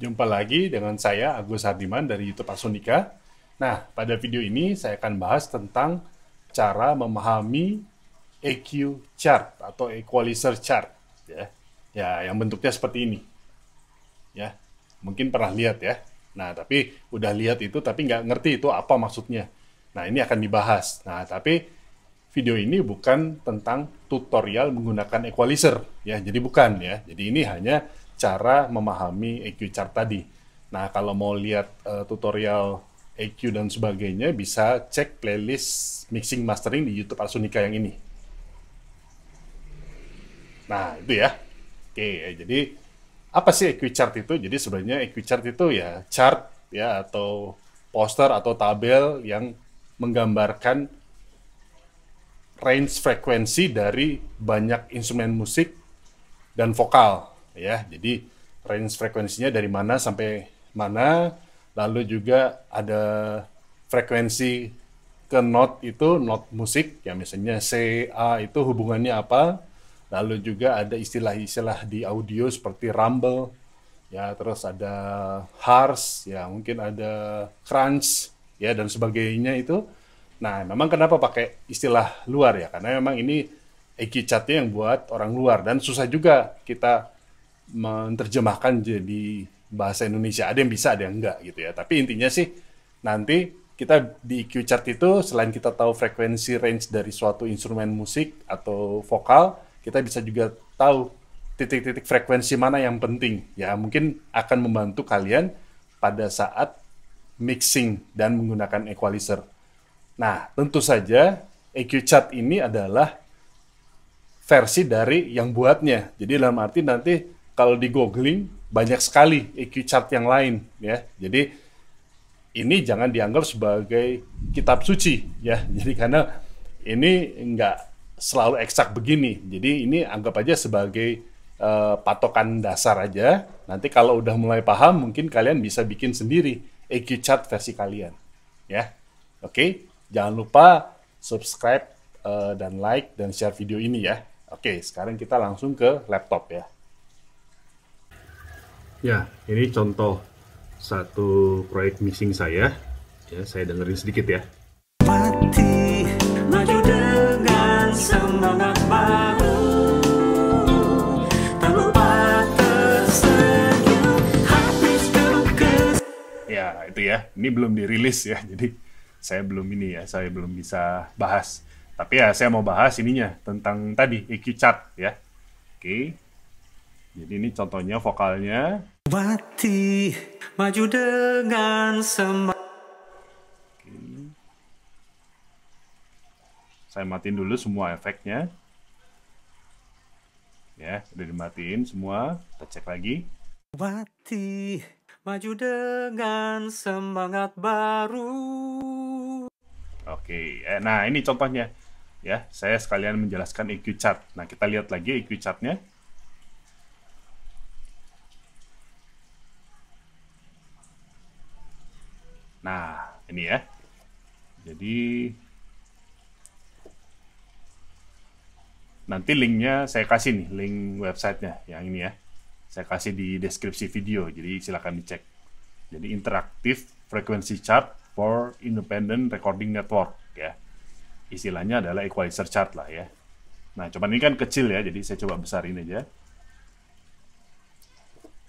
Jumpa lagi dengan saya Agus Hardiman dari YouTube Asunika. Nah, pada video ini saya akan bahas tentang cara memahami EQ chart atau equalizer chart ya. Ya, yang bentuknya seperti ini. Ya. Mungkin pernah lihat ya. Nah, tapi udah lihat itu tapi nggak ngerti itu apa maksudnya. Nah, ini akan dibahas. Nah, tapi video ini bukan tentang tutorial menggunakan equalizer ya. Jadi bukan ya. Jadi ini hanya cara memahami EQ chart tadi. Nah, kalau mau lihat uh, tutorial EQ dan sebagainya bisa cek playlist mixing mastering di YouTube Arsunika yang ini. Nah, itu ya. Oke, jadi apa sih EQ chart itu? Jadi sebenarnya EQ chart itu ya chart ya atau poster atau tabel yang menggambarkan range frekuensi dari banyak instrumen musik dan vokal ya. Jadi range frekuensinya dari mana sampai mana, lalu juga ada frekuensi ke note itu note musik ya misalnya C A itu hubungannya apa. Lalu juga ada istilah-istilah di audio seperti rumble ya, terus ada harsh ya, mungkin ada crunch ya dan sebagainya itu Nah, memang kenapa pakai istilah luar ya? Karena memang ini EQ chart yang buat orang luar dan susah juga kita menerjemahkan jadi bahasa Indonesia. Ada yang bisa, ada yang enggak gitu ya. Tapi intinya sih nanti kita di EQ chart itu selain kita tahu frekuensi range dari suatu instrumen musik atau vokal, kita bisa juga tahu titik-titik frekuensi mana yang penting. Ya, mungkin akan membantu kalian pada saat mixing dan menggunakan equalizer. Nah, tentu saja EQ chart ini adalah versi dari yang buatnya. Jadi dalam arti nanti kalau di googling banyak sekali EQ chart yang lain ya. Jadi ini jangan dianggap sebagai kitab suci ya. Jadi karena ini nggak selalu eksak begini. Jadi ini anggap aja sebagai uh, patokan dasar aja. Nanti kalau udah mulai paham mungkin kalian bisa bikin sendiri EQ chart versi kalian ya. Oke. Okay? Jangan lupa subscribe uh, dan like dan share video ini ya. Oke, sekarang kita langsung ke laptop ya. Ya, ini contoh satu proyek missing saya. Ya, saya dengerin sedikit ya. Mati, maju dengan semangat baru. Ya, itu ya. Ini belum dirilis ya, jadi saya belum ini ya, saya belum bisa bahas. Tapi ya saya mau bahas ininya tentang tadi EQ chart ya. Oke. Jadi ini contohnya vokalnya. Mati maju dengan semangat. Saya matiin dulu semua efeknya. Ya, udah dimatiin semua. Kita cek lagi. Mati maju dengan semangat baru. Oke, okay. Eh, nah ini contohnya. Ya, saya sekalian menjelaskan EQ chart. Nah, kita lihat lagi EQ chartnya. Nah, ini ya. Jadi nanti linknya saya kasih nih, link websitenya yang ini ya. Saya kasih di deskripsi video, jadi silahkan dicek. Jadi interaktif frekuensi chart for Independent Recording Network ya. Istilahnya adalah equalizer chart lah ya. Nah, cuman ini kan kecil ya, jadi saya coba besarin aja.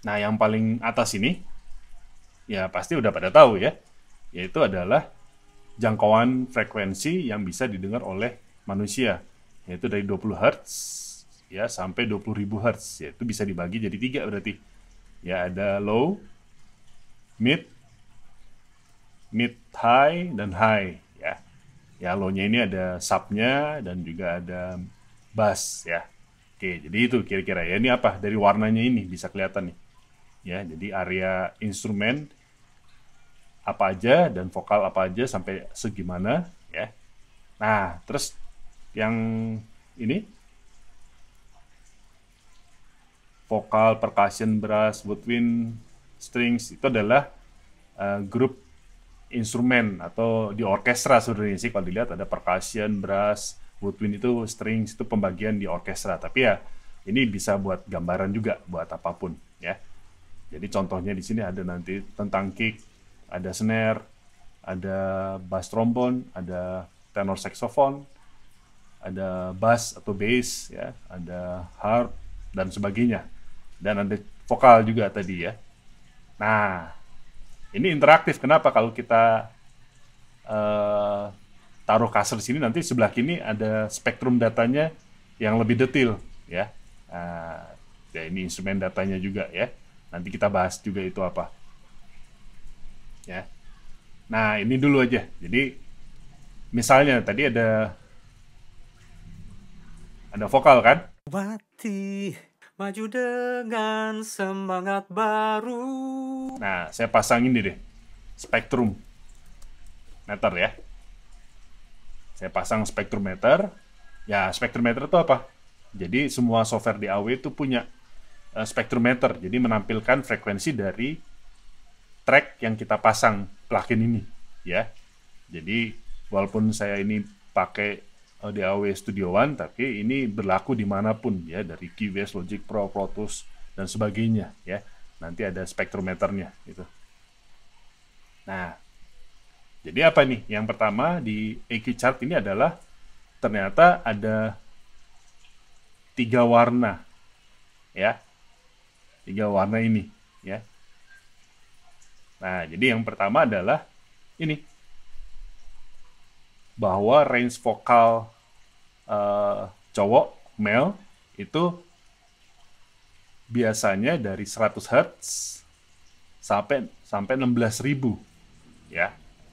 Nah, yang paling atas ini ya pasti udah pada tahu ya, yaitu adalah jangkauan frekuensi yang bisa didengar oleh manusia, yaitu dari 20 Hz ya sampai 20.000 Hz, yaitu bisa dibagi jadi tiga berarti. Ya ada low, mid, mid high dan high ya ya low-nya ini ada subnya dan juga ada bass ya oke jadi itu kira-kira ya ini apa dari warnanya ini bisa kelihatan nih ya jadi area instrumen apa aja dan vokal apa aja sampai segimana ya nah terus yang ini vokal, percussion, brass, woodwind, strings itu adalah uh, grup instrumen atau di orkestra sebenarnya sih kalau dilihat ada percussion, brass, woodwind itu strings itu pembagian di orkestra. Tapi ya ini bisa buat gambaran juga buat apapun ya. Jadi contohnya di sini ada nanti tentang kick, ada snare, ada bass trombon, ada tenor saxophone, ada bass atau bass ya, ada harp dan sebagainya. Dan ada vokal juga tadi ya. Nah, ini interaktif kenapa kalau kita uh, taruh kasar sini nanti sebelah kini ada spektrum datanya yang lebih detail ya uh, ya ini instrumen datanya juga ya nanti kita bahas juga itu apa ya nah ini dulu aja jadi misalnya tadi ada ada vokal kan Maju dengan semangat baru. Nah, saya pasangin deh. Spektrum meter ya. Saya pasang spektrum meter. Ya, spektrum meter itu apa? Jadi semua software di AW itu punya uh, spektrum meter. Jadi menampilkan frekuensi dari track yang kita pasang plugin ini, ya. Jadi walaupun saya ini pakai Eh, DAW Studio One, tapi ini berlaku dimanapun ya, dari QBS Logic Pro, Pro Tools, dan sebagainya ya. Nanti ada spektrometernya itu Nah, jadi apa nih? Yang pertama di EQ chart ini adalah ternyata ada tiga warna ya tiga warna ini ya nah jadi yang pertama adalah ini bahwa range vokal uh, cowok male itu biasanya dari 100 Hz sampai sampai 16.000 ya.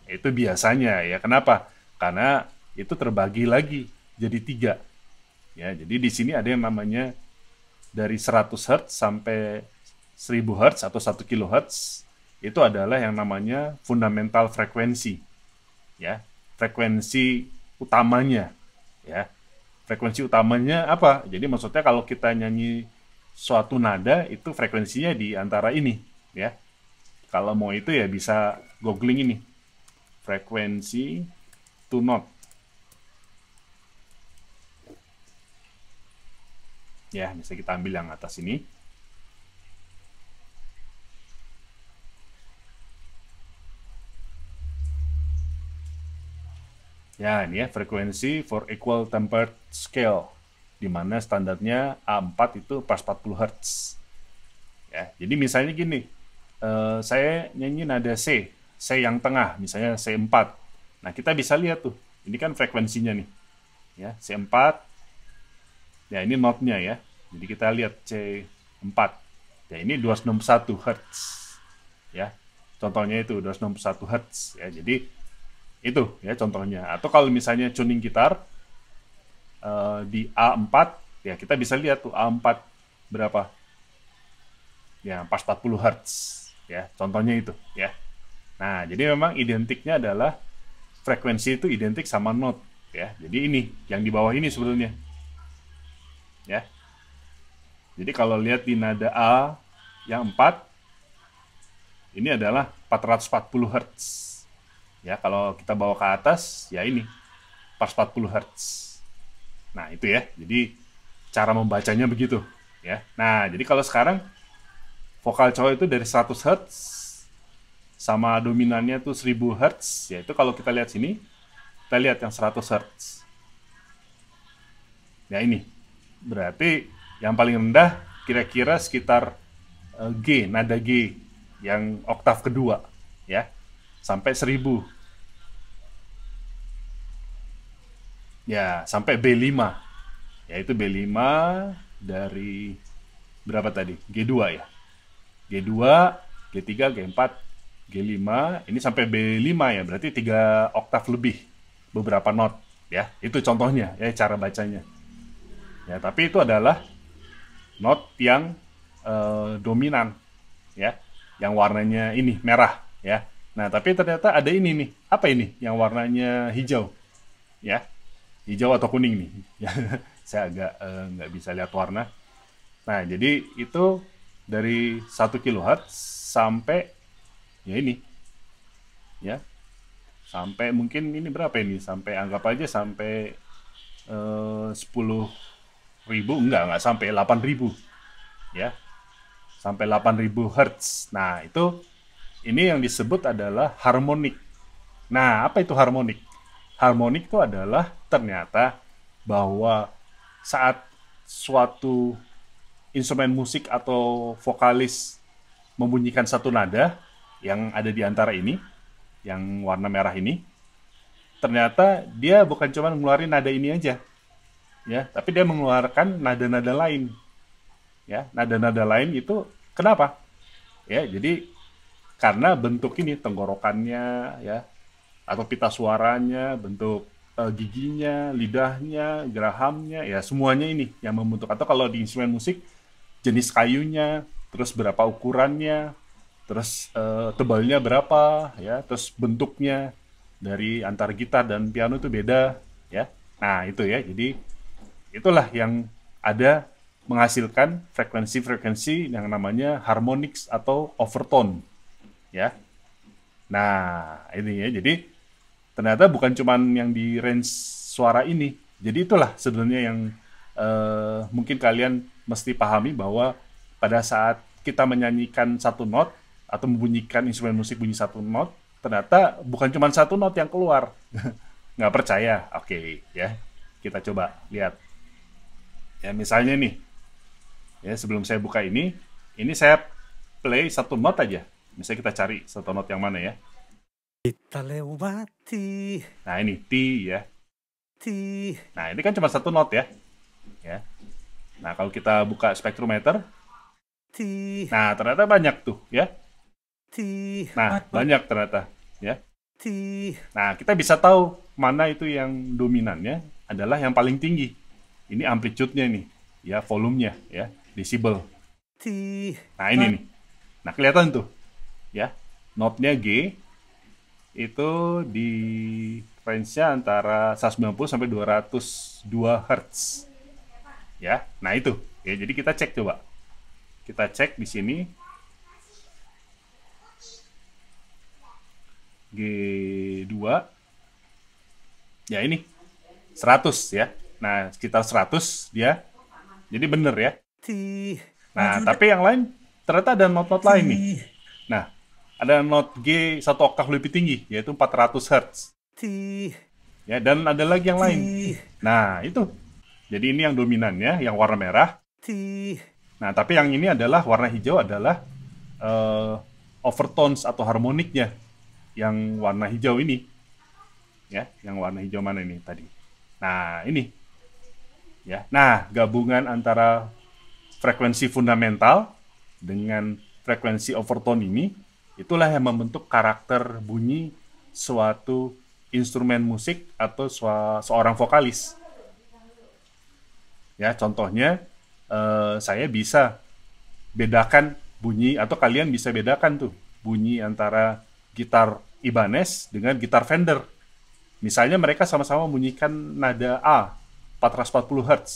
Itu biasanya ya. Kenapa? Karena itu terbagi lagi jadi tiga. Ya, jadi di sini ada yang namanya dari 100 Hz sampai 1000 Hz atau 1 kHz itu adalah yang namanya fundamental frekuensi. Ya, frekuensi utamanya ya frekuensi utamanya apa jadi maksudnya kalau kita nyanyi suatu nada itu frekuensinya di antara ini ya kalau mau itu ya bisa googling ini frekuensi to note ya bisa kita ambil yang atas ini Ya, ini ya frekuensi for equal tempered scale di mana standarnya A4 itu pas 40 Hz. Ya, jadi misalnya gini, eh, saya nyanyi nada C, C yang tengah, misalnya C4. Nah, kita bisa lihat tuh, ini kan frekuensinya nih. Ya, C4. Ya, ini notnya ya. Jadi kita lihat C4. Ya, ini 261 Hz. Ya. Contohnya itu 261 Hz ya. Jadi itu ya contohnya. Atau kalau misalnya tuning gitar uh, di A4, ya kita bisa lihat tuh A4 berapa? Ya, pas 40 Hz ya. Contohnya itu ya. Nah, jadi memang identiknya adalah frekuensi itu identik sama note ya. Jadi ini yang di bawah ini sebetulnya. Ya. Jadi kalau lihat di nada A yang 4 ini adalah 440 Hz Ya, kalau kita bawa ke atas ya ini pas 40 Hz. Nah, itu ya. Jadi cara membacanya begitu, ya. Nah, jadi kalau sekarang vokal cowok itu dari 100 Hz sama dominannya tuh 1000 Hz, yaitu kalau kita lihat sini, kita lihat yang 100 Hz. Ya ini. Berarti yang paling rendah kira-kira sekitar eh, G, nada G yang oktav kedua, ya sampai 1000. Ya, sampai B5. Yaitu B5 dari berapa tadi? G2 ya. G2, G3, G4, G5, ini sampai B5 ya, berarti 3 oktav lebih beberapa not ya. Itu contohnya ya cara bacanya. Ya, tapi itu adalah not yang uh, dominan ya, yang warnanya ini merah ya. Nah, tapi ternyata ada ini nih. Apa ini yang warnanya hijau? Ya. Hijau atau kuning nih. saya agak nggak eh, nggak bisa lihat warna. Nah, jadi itu dari 1 kHz sampai ya ini. Ya. Sampai mungkin ini berapa ini? Sampai anggap aja sampai eh, sepuluh ribu enggak enggak sampai 8000 ya sampai 8000 Hz nah itu ini yang disebut adalah harmonik. Nah, apa itu harmonik? Harmonik itu adalah ternyata bahwa saat suatu instrumen musik atau vokalis membunyikan satu nada yang ada di antara ini, yang warna merah ini, ternyata dia bukan cuma ngeluarin nada ini aja, ya, tapi dia mengeluarkan nada-nada lain, ya, nada-nada lain itu kenapa? Ya, jadi karena bentuk ini tenggorokannya ya atau pita suaranya, bentuk uh, giginya, lidahnya, gerahamnya, ya semuanya ini yang membentuk. Atau kalau di instrumen musik, jenis kayunya, terus berapa ukurannya, terus uh, tebalnya berapa, ya, terus bentuknya dari antar gitar dan piano itu beda, ya. Nah itu ya, jadi itulah yang ada menghasilkan frekuensi-frekuensi yang namanya harmonics atau overtone ya. Nah, ini ya. Jadi ternyata bukan cuman yang di range suara ini. Jadi itulah sebenarnya yang uh, mungkin kalian mesti pahami bahwa pada saat kita menyanyikan satu not atau membunyikan instrumen musik bunyi satu not, ternyata bukan cuma satu not yang keluar. Nggak percaya? Oke, okay, ya. Kita coba lihat. Ya, misalnya nih. Ya, sebelum saya buka ini, ini saya play satu not aja. Misalnya kita cari satu note yang mana ya? Kita lewati. Nah ini T ya. T. Nah ini kan cuma satu note ya. Ya. Nah kalau kita buka spektrometer. T. Nah ternyata banyak tuh ya. T. Nah Apa? banyak ternyata ya. T. Nah kita bisa tahu mana itu yang dominannya adalah yang paling tinggi. Ini amplitude-nya nih, ya volumenya, ya desibel. T. Nah ini nah. nih. Nah kelihatan tuh ya notnya G itu di range-nya antara 190 sampai 202 Hz. Ya, nah itu. Ya, jadi kita cek coba. Kita cek di sini. G2. Ya ini. 100 ya. Nah, sekitar 100 dia. Jadi bener ya. Nah, tapi yang lain ternyata ada not-not lain nih. Nah, ada note G satu oktav lebih tinggi yaitu 400 Hz. Tih. Ya dan ada lagi yang lain. Nah, itu. Jadi ini yang dominan ya, yang warna merah. Nah, tapi yang ini adalah warna hijau adalah uh, overtones atau harmoniknya yang warna hijau ini. Ya, yang warna hijau mana ini tadi? Nah, ini. Ya. Nah, gabungan antara frekuensi fundamental dengan frekuensi overtone ini Itulah yang membentuk karakter bunyi suatu instrumen musik atau seorang vokalis. Ya, contohnya eh, saya bisa bedakan bunyi atau kalian bisa bedakan tuh bunyi antara gitar Ibanez dengan gitar Fender. Misalnya mereka sama-sama bunyikan nada A 440 Hz.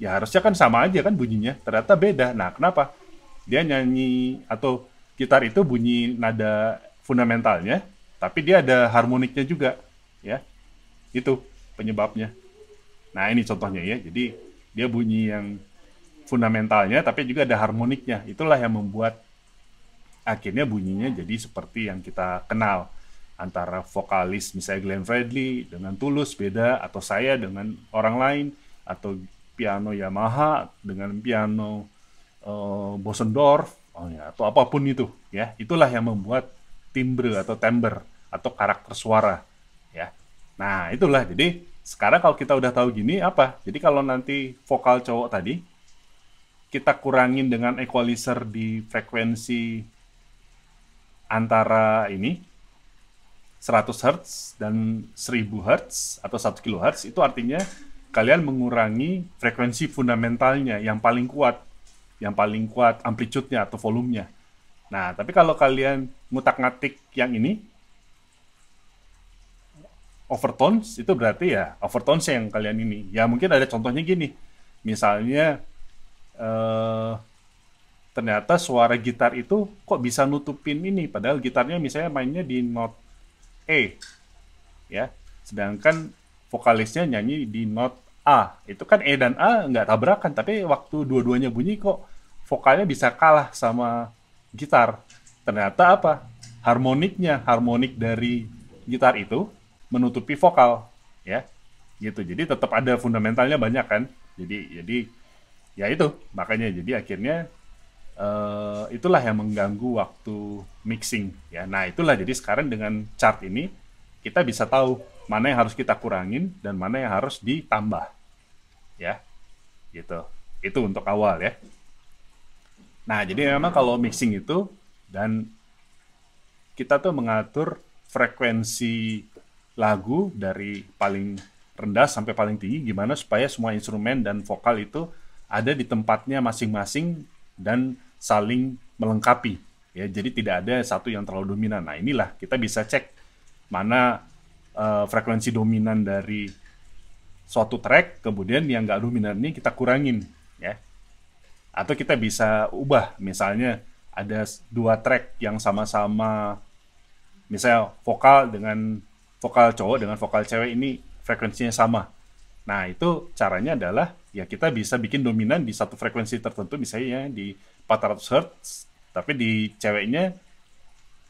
Ya harusnya kan sama aja kan bunyinya, ternyata beda. Nah, kenapa? Dia nyanyi atau gitar itu bunyi nada fundamentalnya, tapi dia ada harmoniknya juga, ya. Itu penyebabnya. Nah, ini contohnya ya. Jadi dia bunyi yang fundamentalnya tapi juga ada harmoniknya. Itulah yang membuat akhirnya bunyinya jadi seperti yang kita kenal antara vokalis misalnya Glenn Fredly dengan Tulus beda atau saya dengan orang lain atau piano Yamaha dengan piano uh, Bosendorf oh ya, atau apapun itu ya itulah yang membuat timbre atau timbre atau karakter suara ya nah itulah jadi sekarang kalau kita udah tahu gini apa jadi kalau nanti vokal cowok tadi kita kurangin dengan equalizer di frekuensi antara ini 100 Hz dan 1000 Hz atau 1 kHz itu artinya kalian mengurangi frekuensi fundamentalnya yang paling kuat yang paling kuat amplitude-nya atau volumenya. Nah, tapi kalau kalian ngutak-ngatik yang ini, overtones itu berarti ya overtones yang kalian ini. Ya mungkin ada contohnya gini, misalnya eh, ternyata suara gitar itu kok bisa nutupin ini, padahal gitarnya misalnya mainnya di not E, ya. Sedangkan vokalisnya nyanyi di not A, itu kan E dan A nggak tabrakan, tapi waktu dua-duanya bunyi kok vokalnya bisa kalah sama gitar. Ternyata apa? Harmoniknya, harmonik dari gitar itu menutupi vokal, ya. Gitu. Jadi tetap ada fundamentalnya banyak kan. Jadi jadi ya itu makanya jadi akhirnya uh, itulah yang mengganggu waktu mixing ya. Nah, itulah jadi sekarang dengan chart ini kita bisa tahu mana yang harus kita kurangin dan mana yang harus ditambah. Ya. Gitu. Itu untuk awal ya. Nah, jadi memang kalau mixing itu dan kita tuh mengatur frekuensi lagu dari paling rendah sampai paling tinggi gimana supaya semua instrumen dan vokal itu ada di tempatnya masing-masing dan saling melengkapi. Ya, jadi tidak ada satu yang terlalu dominan. Nah, inilah kita bisa cek mana uh, frekuensi dominan dari suatu track, kemudian yang nggak dominan ini kita kurangin, ya atau kita bisa ubah misalnya ada dua track yang sama-sama misalnya vokal dengan vokal cowok dengan vokal cewek ini frekuensinya sama nah itu caranya adalah ya kita bisa bikin dominan di satu frekuensi tertentu misalnya di 400 Hz tapi di ceweknya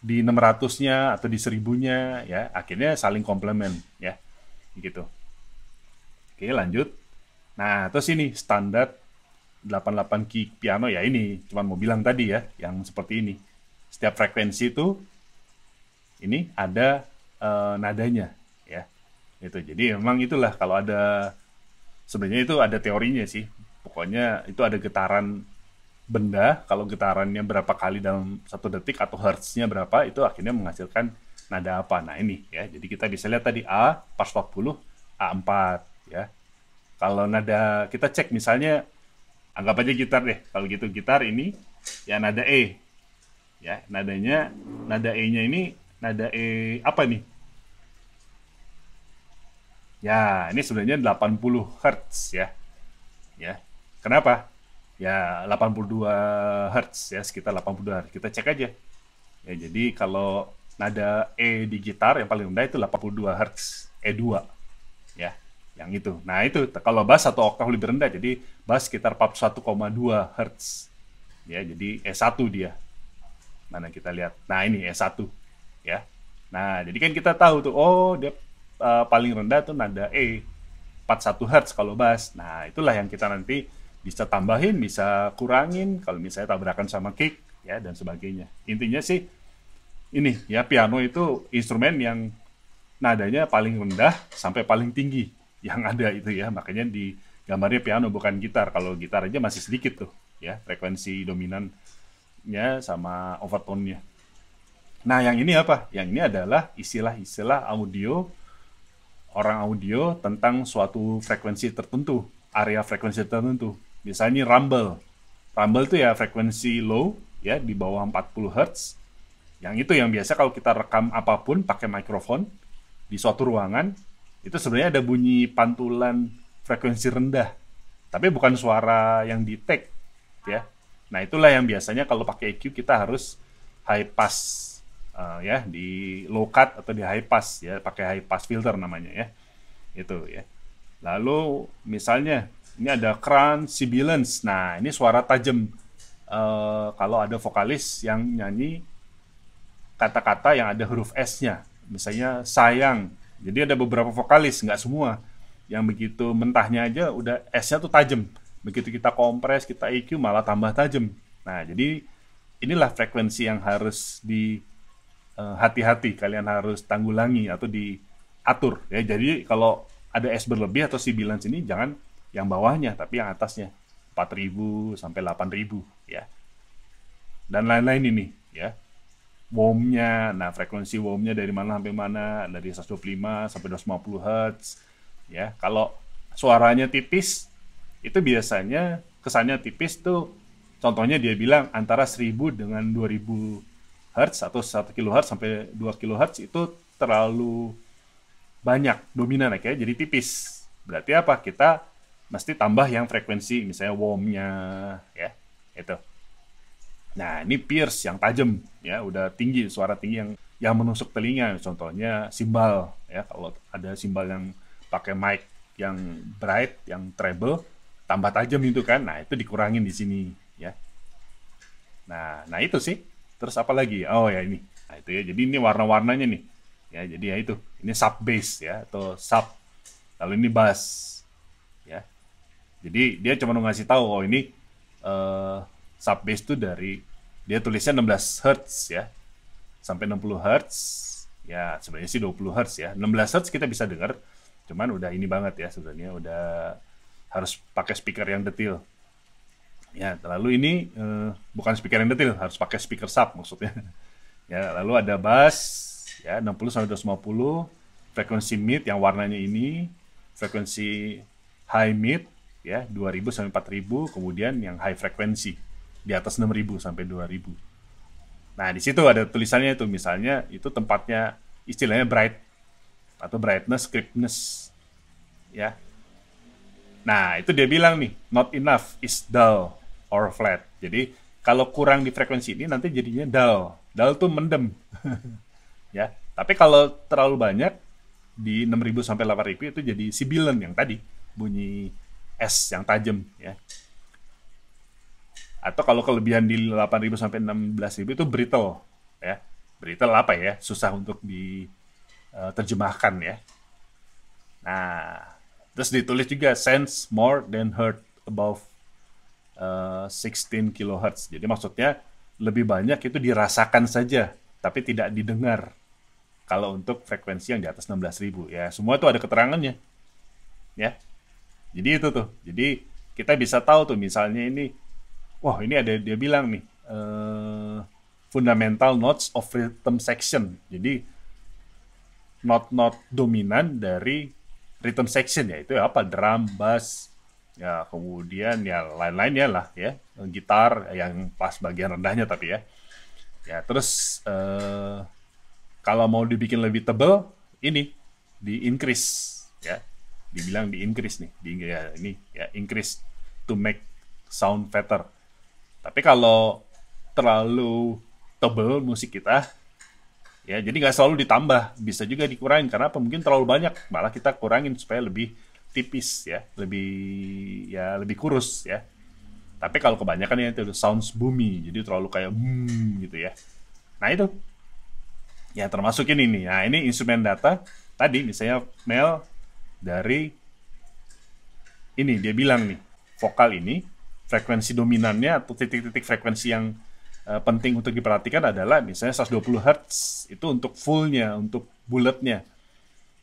di 600-nya atau di 1000-nya ya akhirnya saling komplement ya gitu oke lanjut nah terus ini standar 88 key piano ya ini cuman mau bilang tadi ya yang seperti ini setiap frekuensi itu ini ada uh, nadanya ya itu jadi memang itulah kalau ada sebenarnya itu ada teorinya sih pokoknya itu ada getaran benda kalau getarannya berapa kali dalam satu detik atau hertznya berapa itu akhirnya menghasilkan nada apa nah ini ya jadi kita bisa lihat tadi A pas 40 A4 ya kalau nada kita cek misalnya anggap aja gitar deh kalau gitu gitar ini ya nada E ya nadanya nada E nya ini nada E apa nih ya ini sebenarnya 80 Hz ya ya kenapa ya 82 Hz ya sekitar 82 Hz kita cek aja ya jadi kalau nada E di gitar yang paling rendah itu 82 Hz E2 yang itu. Nah itu kalau bass satu oktav lebih rendah jadi bass sekitar 41,2 Hz. Ya jadi E1 dia. Mana kita lihat. Nah ini E1 ya. Nah jadi kan kita tahu tuh oh dia uh, paling rendah tuh nada E 41 Hz kalau bass. Nah itulah yang kita nanti bisa tambahin, bisa kurangin kalau misalnya tabrakan sama kick ya dan sebagainya. Intinya sih ini ya piano itu instrumen yang nadanya paling rendah sampai paling tinggi yang ada itu ya makanya di gambarnya piano bukan gitar kalau gitar aja masih sedikit tuh ya frekuensi dominannya sama overtone-nya nah yang ini apa yang ini adalah istilah-istilah audio orang audio tentang suatu frekuensi tertentu area frekuensi tertentu misalnya rumble rumble tuh ya frekuensi low ya di bawah 40 Hz yang itu yang biasa kalau kita rekam apapun pakai mikrofon di suatu ruangan itu sebenarnya ada bunyi pantulan frekuensi rendah tapi bukan suara yang di take ya nah itulah yang biasanya kalau pakai EQ kita harus high pass uh, ya di low cut atau di high pass ya pakai high pass filter namanya ya itu ya lalu misalnya ini ada crunch sibilance nah ini suara tajam uh, kalau ada vokalis yang nyanyi kata-kata yang ada huruf S-nya misalnya sayang jadi ada beberapa vokalis, nggak semua. Yang begitu mentahnya aja udah S-nya tuh tajam. Begitu kita kompres, kita EQ malah tambah tajam. Nah, jadi inilah frekuensi yang harus di hati eh, hati-hati kalian harus tanggulangi atau diatur ya. Jadi kalau ada S berlebih atau sibilans ini jangan yang bawahnya tapi yang atasnya 4000 sampai 8000 ya. Dan lain-lain ini ya wom Nah, frekuensi wom dari mana sampai mana? Dari 125 sampai 250 Hz. Ya, kalau suaranya tipis itu biasanya kesannya tipis tuh contohnya dia bilang antara 1000 dengan 2000 Hz atau 1 kHz sampai 2 kHz itu terlalu banyak dominan ya jadi tipis. Berarti apa? Kita mesti tambah yang frekuensi misalnya wom ya. Itu. Nah, ini pierce yang tajam ya, udah tinggi suara tinggi yang yang menusuk telinga. Contohnya simbal ya, kalau ada simbal yang pakai mic yang bright, yang treble, tambah tajam itu kan. Nah, itu dikurangin di sini ya. Nah, nah itu sih. Terus apa lagi? Oh ya ini. Nah, itu ya. Jadi ini warna-warnanya nih. Ya, jadi ya itu. Ini sub bass ya atau sub. Lalu ini bass. Ya. Jadi dia cuma ngasih tahu oh ini uh, sub bass itu dari dia tulisnya 16 Hz ya sampai 60 Hz ya sebenarnya sih 20 Hz ya 16 Hz kita bisa dengar cuman udah ini banget ya sebenarnya udah harus pakai speaker yang detail ya lalu ini uh, bukan speaker yang detail harus pakai speaker sub maksudnya ya lalu ada bass ya 60 sampai 250 frekuensi mid yang warnanya ini frekuensi high mid ya 2000 sampai 4000 kemudian yang high frekuensi di atas 6000 sampai 2000. Nah, di situ ada tulisannya itu misalnya itu tempatnya istilahnya bright atau brightness, crispness ya. Nah, itu dia bilang nih, not enough is dull or flat. Jadi, kalau kurang di frekuensi ini nanti jadinya dull. Dull tuh mendem. ya. Tapi kalau terlalu banyak di 6000 sampai 8000 itu jadi sibilan yang tadi bunyi S yang tajam ya atau kalau kelebihan di 8.000 sampai 16.000 itu brittle ya brittle apa ya susah untuk diterjemahkan eh, uh, ya nah terus ditulis juga sense more than heard above uh, eh, 16 kilohertz jadi maksudnya lebih banyak itu dirasakan saja tapi tidak didengar kalau untuk frekuensi yang di atas 16.000 ya semua itu ada keterangannya ya jadi itu tuh jadi kita bisa tahu tuh misalnya ini wah ini ada dia bilang nih uh, fundamental notes of rhythm section. Jadi not not dominan dari rhythm section ya itu ya apa drum, bass, ya kemudian ya lain-lainnya lah ya gitar yang pas bagian rendahnya tapi ya ya terus uh, kalau mau dibikin lebih tebel ini di increase ya dibilang di increase nih di ya ini ya increase to make sound better tapi kalau terlalu tebel musik kita, ya jadi nggak selalu ditambah, bisa juga dikurangin karena apa? Mungkin terlalu banyak, malah kita kurangin supaya lebih tipis ya, lebih ya lebih kurus ya. Tapi kalau kebanyakan ya itu sounds bumi, jadi terlalu kayak hmm gitu ya. Nah itu ya termasuk ini nih. Nah ini instrumen data tadi misalnya Mel dari ini dia bilang nih vokal ini frekuensi dominannya atau titik-titik frekuensi yang uh, penting untuk diperhatikan adalah misalnya 120 Hz itu untuk fullnya, untuk bulatnya.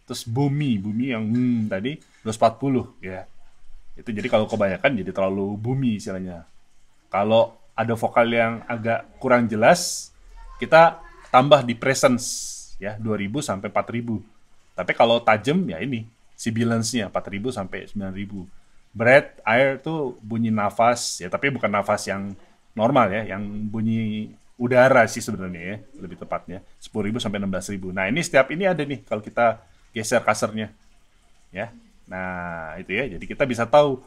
Terus bumi, bumi yang hmm, tadi 240 ya. Itu jadi kalau kebanyakan jadi terlalu bumi istilahnya. Kalau ada vokal yang agak kurang jelas, kita tambah di presence ya 2000 sampai 4000. Tapi kalau tajam ya ini sibilance-nya 4000 sampai 9000 breath, air tuh bunyi nafas ya, tapi bukan nafas yang normal ya, yang bunyi udara sih sebenarnya ya, lebih tepatnya 10.000 sampai 16.000. Nah, ini setiap ini ada nih kalau kita geser kasernya. Ya. Nah, itu ya. Jadi kita bisa tahu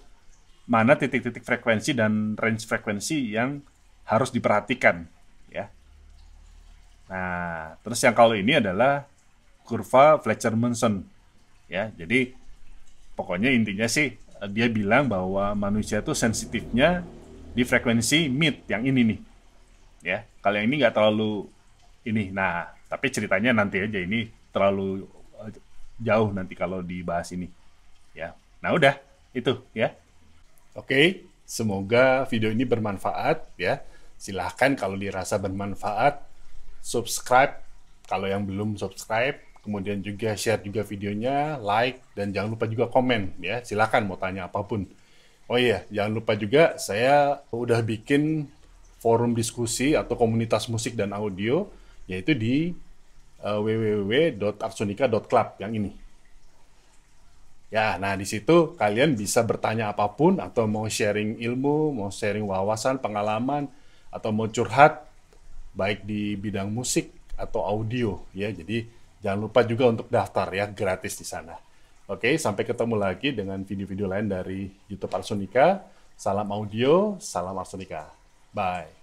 mana titik-titik frekuensi dan range frekuensi yang harus diperhatikan, ya. Nah, terus yang kalau ini adalah kurva Fletcher-Munson. Ya, jadi pokoknya intinya sih Eh, dia bilang bahwa manusia itu sensitifnya di frekuensi mid yang ini nih ya kalau yang ini nggak terlalu ini nah tapi ceritanya nanti aja ini terlalu eh, jauh nanti kalau dibahas ini ya nah udah itu ya oke semoga video ini bermanfaat ya silahkan kalau dirasa bermanfaat subscribe kalau yang belum subscribe kemudian juga share juga videonya, like, dan jangan lupa juga komen ya. Silahkan mau tanya apapun. Oh iya, jangan lupa juga saya udah bikin forum diskusi atau komunitas musik dan audio yaitu di uh, eh, www.arsonika.club yang ini. Ya, nah di situ kalian bisa bertanya apapun atau mau sharing ilmu, mau sharing wawasan, pengalaman atau mau curhat baik di bidang musik atau audio ya. Jadi Jangan lupa juga untuk daftar ya, gratis di sana. Oke, sampai ketemu lagi dengan video-video lain dari YouTube Arsonika. Salam audio, salam Arsonika. Bye.